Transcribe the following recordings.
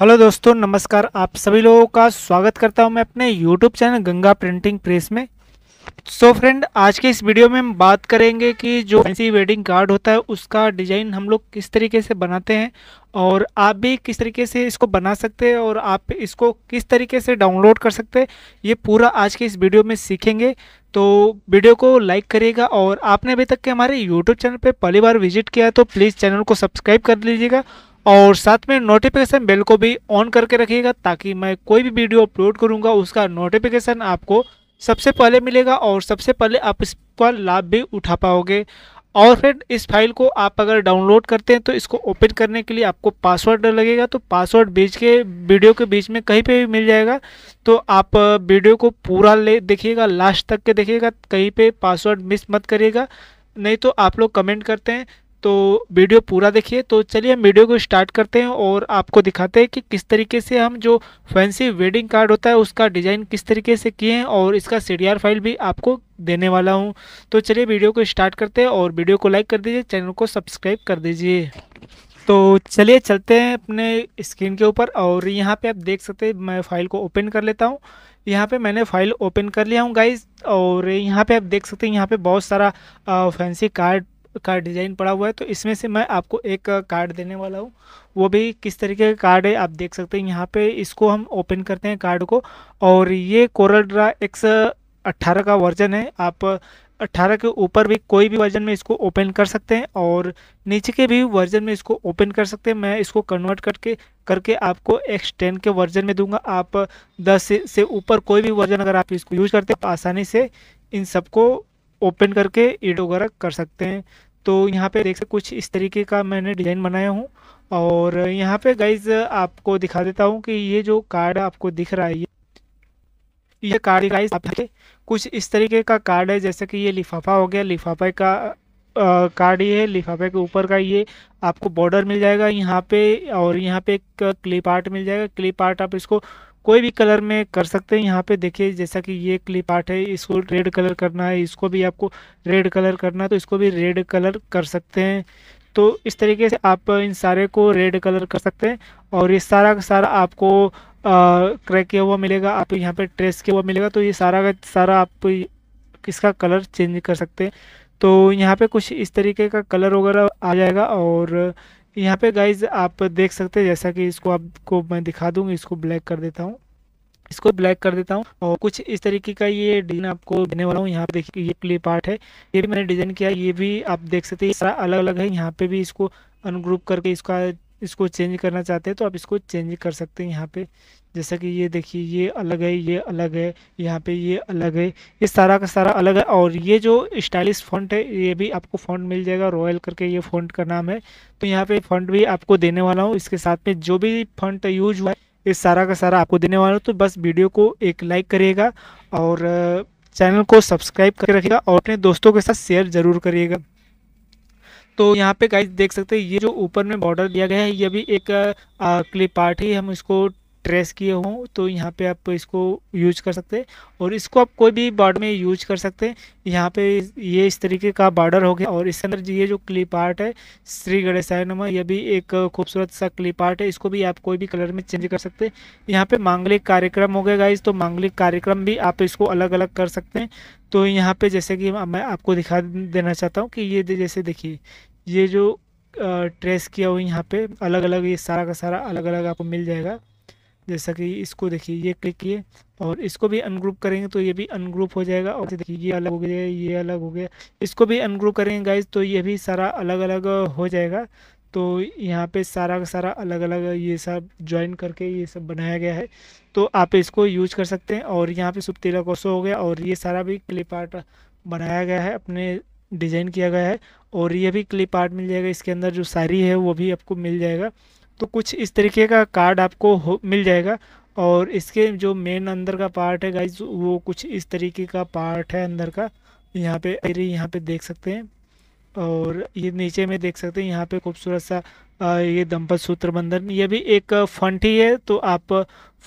hello दोस्तों नमस्कार आप सभी लोगों का स्वागत करता हूं मैं अपने YouTube channel Ganga printing press में सो so फ्रेंड आज के इस वीडियो में हम बात करेंगे कि जो फैंसी वेडिंग कार्ड होता है उसका डिज़ाइन हम लोग किस तरीके से बनाते हैं और आप भी किस तरीके से इसको बना सकते हैं और आप इसको किस तरीके से डाउनलोड कर सकते हैं ये पूरा आज के इस वीडियो में सीखेंगे तो वीडियो को लाइक करिएगा और आपने अभी तक के हमारे यूट्यूब चैनल पर पहली बार विजिट किया तो प्लीज़ चैनल को सब्सक्राइब कर लीजिएगा और साथ में नोटिफिकेशन बेल को भी ऑन करके रखिएगा ताकि मैं कोई भी वीडियो अपलोड करूँगा उसका नोटिफिकेशन आपको सबसे पहले मिलेगा और सबसे पहले आप इसका लाभ भी उठा पाओगे और फिर इस फाइल को आप अगर डाउनलोड करते हैं तो इसको ओपन करने के लिए आपको पासवर्ड लगेगा तो पासवर्ड बीच के वीडियो के बीच में कहीं पे भी मिल जाएगा तो आप वीडियो को पूरा ले देखिएगा लास्ट तक के देखिएगा कहीं पे पासवर्ड मिस मत करिएगा नहीं तो आप लोग कमेंट करते हैं तो वीडियो पूरा देखिए तो चलिए हम वीडियो को स्टार्ट करते हैं और आपको दिखाते हैं कि किस तरीके से हम जो फैंसी वेडिंग कार्ड होता है उसका डिज़ाइन किस तरीके से किए हैं और इसका सी फाइल भी आपको देने वाला हूँ तो चलिए वीडियो को स्टार्ट करते हैं और वीडियो को लाइक कर दीजिए चैनल को सब्सक्राइब कर दीजिए तो चलिए चलते हैं अपने स्क्रीन के ऊपर और यहाँ पे आप देख सकते हैं मैं फ़ाइल को ओपन कर लेता हूँ यहाँ पे मैंने फ़ाइल ओपन कर लिया हूँ गाइज और यहाँ पे आप देख सकते हैं यहाँ पे बहुत सारा फैंसी कार्ड का डिज़ाइन पड़ा हुआ है तो इसमें से मैं आपको एक कार्ड देने वाला हूँ वो भी किस तरीके का कार्ड है आप देख सकते हैं यहाँ पे इसको हम ओपन करते हैं कार्ड को और ये कोरल ड्रा एक्स अट्ठारह का वर्जन है आप 18 के ऊपर भी कोई भी वर्जन में इसको ओपन कर सकते हैं और नीचे के भी वर्जन में इसको ओपन कर सकते हैं मैं इसको कन्वर्ट करके करके आपको एक्स टेन के वर्जन में दूंगा आप 10 से ऊपर कोई भी वर्जन अगर आप इसको यूज करते हैं तो आसानी से इन सबको ओपन करके एडिट वगैरह कर सकते हैं तो यहाँ पे देख सकते कुछ इस तरीके का मैंने डिज़ाइन बनाया हूँ और यहाँ पे गाइज आपको दिखा देता हूँ कि ये जो कार्ड आपको दिख रहा है ये ये कार्ड गाइज आप कुछ इस तरीके का कार्ड है जैसे कि ये लिफाफा हो गया लिफाफे का कार्ड ये है लिफाफे के ऊपर का ये आपको बॉर्डर मिल जाएगा यहाँ पे और यहाँ पे एक क्लिप आर्ट मिल जाएगा क्लिप आर्ट आप इसको कोई भी कलर में कर सकते हैं यहाँ पे देखिए जैसा कि ये क्लिप आर्ट है इसको रेड कलर करना है इसको भी आपको रेड कलर करना है तो इसको भी रेड कलर कर सकते हैं तो इस तरीके से आप इन सारे को रेड कलर कर सकते हैं और ये सारा का सारा आपको क्रैक किया हुआ मिलेगा आप यहाँ पे ट्रेस किया हुआ मिलेगा तो ये सारा का सारा आप इसका कलर चेंज कर सकते हैं तो यहाँ पे कुछ इस तरीके का कलर वगैरह आ जाएगा और यहाँ पे गाइज आप देख सकते हैं जैसा कि इसको आपको मैं दिखा दूंगी इसको ब्लैक कर देता हूँ इसको ब्लैक कर देता हूँ और कुछ इस तरीके का ये डिजाइन आपको देने वाला हूँ यहाँ पे देखिए ये प्ले पार्ट है ये भी मैंने डिजाइन किया ये भी आप देख सकते हैं सारा अलग अलग है यहाँ पे भी इसको अनग्रुप करके इसका इसको चेंज करना चाहते हैं तो आप इसको चेंज कर सकते हैं यहाँ पे जैसा कि ये देखिए ये अलग है ये अलग है यहाँ पे ये अलग है ये सारा का सारा अलग है और ये जो स्टाइलिश फॉन्ट है ये भी आपको फॉन्ट मिल जाएगा रॉयल करके ये फॉन्ट का नाम है तो यहाँ पे फॉन्ट भी आपको देने वाला हूँ इसके साथ में जो भी फॉन्ट यूज हुआ है ये सारा का सारा आपको देने वाला हूँ तो बस वीडियो को एक लाइक करिएगा और चैनल को सब्सक्राइब करके रखिएगा और अपने दोस्तों के साथ शेयर ज़रूर करिएगा तो यहाँ पे गाइस देख सकते हैं ये जो ऊपर में बॉर्डर दिया गया है ये भी एक क्लिप पार्ट ही हम इसको ट्रेस किए हों तो यहाँ पे आप इसको यूज कर सकते हैं और इसको आप कोई भी बॉर्डर में यूज कर सकते हैं यहाँ पे ये इस तरीके का बॉर्डर हो गया और इसके अंदर ये जो क्लिप आर्ट है श्री गणेशाय नमा ये भी एक खूबसूरत सा क्लिप आर्ट है इसको भी आप कोई भी कलर में चेंज कर सकते हैं यहाँ पे मांगलिक कार्यक्रम हो गया गाइज तो मांगलिक कार्यक्रम भी आप इसको अलग अलग कर सकते हैं तो यहाँ पर जैसे कि मैं आपको दिखा देना चाहता हूँ कि ये जैसे देखिए ये जो ट्रेस किया हुआ यहाँ पे अलग अलग ये सारा का सारा अलग अलग आपको मिल जाएगा जैसा कि इसको देखिए ये क्लिक किए और इसको भी अनग्रुप करेंगे तो ये भी अनग्रुप हो जाएगा और देखिए ये अलग हो गया ये अलग हो गया इसको भी अनग्रुप करेंगे गाइज तो ये भी सारा अलग अलग हो जाएगा तो यहाँ पे सारा का सारा अलग अलग ये सब ज्वाइन करके ये सब बनाया गया है तो आप इसको यूज कर सकते हैं और यहाँ पे तेरा कोसो हो गया और ये सारा भी क्लिप आर्ट बनाया गया है अपने डिज़ाइन किया गया है और ये भी क्लिप आर्ट मिल जाएगा इसके अंदर जो सारी है वो भी आपको मिल जाएगा तो कुछ इस तरीके का कार्ड आपको मिल जाएगा और इसके जो मेन अंदर का पार्ट है गाइज वो कुछ इस तरीके का पार्ट है अंदर का यहाँ पे यहाँ पे देख सकते हैं और ये नीचे में देख सकते हैं यहाँ पे खूबसूरत सा ये दंपत सूत्र बंधन ये भी एक फंट ही है तो आप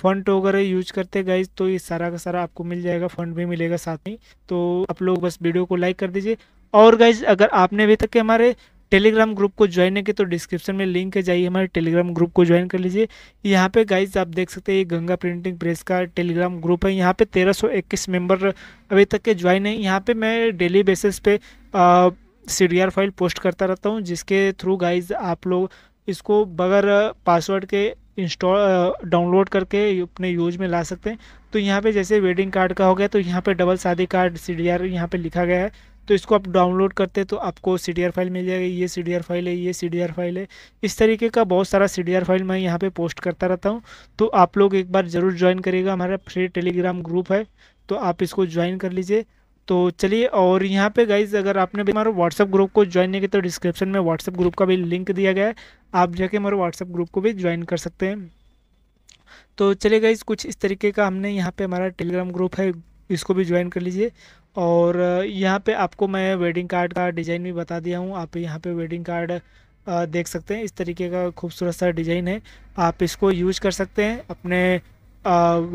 फंट वगैरह यूज करते गाइज तो ये सारा का सारा आपको मिल जाएगा फंड भी मिलेगा साथ में तो आप लोग बस वीडियो को लाइक कर दीजिए और गाइज अगर आपने अभी तक के हमारे टेलीग्राम ग्रुप को ज्वाइन है कि तो डिस्क्रिप्शन में लिंक है जाइए हमारे टेलीग्राम ग्रुप को ज्वाइन कर लीजिए यहाँ पे गाइज आप देख सकते हैं ये गंगा प्रिंटिंग प्रेस का टेलीग्राम ग्रुप है यहाँ पे 1321 मेंबर अभी तक के ज्वाइन है यहाँ पे मैं डेली बेसिस पे सी फाइल पोस्ट करता रहता हूँ जिसके थ्रू गाइज आप लोग इसको बगैर पासवर्ड के इंस्टॉल डाउनलोड करके अपने यूज में ला सकते हैं तो यहाँ पे जैसे वेडिंग कार्ड का हो गया तो यहाँ पे डबल शादी कार्ड सी डी आर यहाँ पर लिखा गया है तो इसको आप डाउनलोड करते हैं तो आपको सी फाइल मिल जाएगी ये सी फाइल है ये सी फाइल है इस तरीके का बहुत सारा सी फाइल मैं यहाँ पर पोस्ट करता रहता हूँ तो आप लोग एक बार ज़रूर ज्वाइन करिएगा हमारा फ्री टेलीग्राम ग्रुप है तो आप इसको ज्वाइन कर लीजिए तो चलिए और यहाँ पे गाइज अगर आपने भी हमारे व्हाट्सअप ग्रुप को ज्वाइन नहीं किया तो डिस्क्रिप्शन में व्हाट्सअप ग्रुप का भी लिंक दिया गया है आप जाके हमारे व्हाट्सअप ग्रुप को भी ज्वाइन कर सकते हैं तो चलिए गाइज कुछ इस तरीके का हमने यहाँ पे हमारा टेलीग्राम ग्रुप है इसको भी ज्वाइन कर लीजिए और यहाँ पे आपको मैं वेडिंग कार्ड का डिज़ाइन भी बता दिया हूँ आप यहाँ पे वेडिंग कार्ड देख सकते हैं इस तरीके का खूबसूरत सा डिज़ाइन है आप इसको यूज कर सकते हैं अपने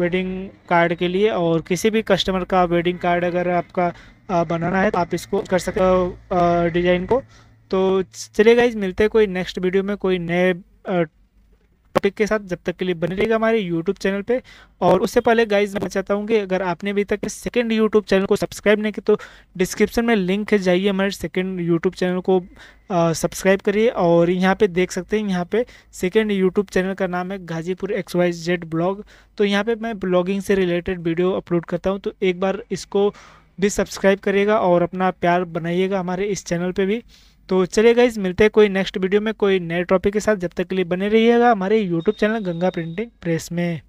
वेडिंग कार्ड के लिए और किसी भी कस्टमर का वेडिंग कार्ड अगर आपका बनाना है तो आप इसको कर सकते हो डिज़ाइन को तो चलिए गाइज मिलते हैं कोई नेक्स्ट वीडियो में कोई नए टॉपिक के साथ जब तक के लिए बने रहेगा हमारे यूट्यूब चैनल पे और उससे पहले गाइज मैं चाहता हूँ कि अगर आपने अभी तक सेकेंड यूट्यूब चैनल को सब्सक्राइब नहीं किया तो डिस्क्रिप्शन में लिंक है जाइए हमारे सेकेंड यूट्यूब चैनल को सब्सक्राइब करिए और यहाँ पे देख सकते हैं यहाँ पे सेकेंड यूट्यूब चैनल का नाम है Ghazipur X Y Z blog तो यहाँ पे मैं ब्लॉगिंग से रिलेटेड वीडियो अपलोड करता हूँ तो एक बार इसको भी सब्सक्राइब करिएगा और अपना प्यार बनाइएगा हमारे इस चैनल पर भी तो चलिए गाइज मिलते हैं कोई नेक्स्ट वीडियो में कोई नए टॉपिक के साथ जब तक के लिए बने रहिएगा हमारे YouTube channel Ganga printing press में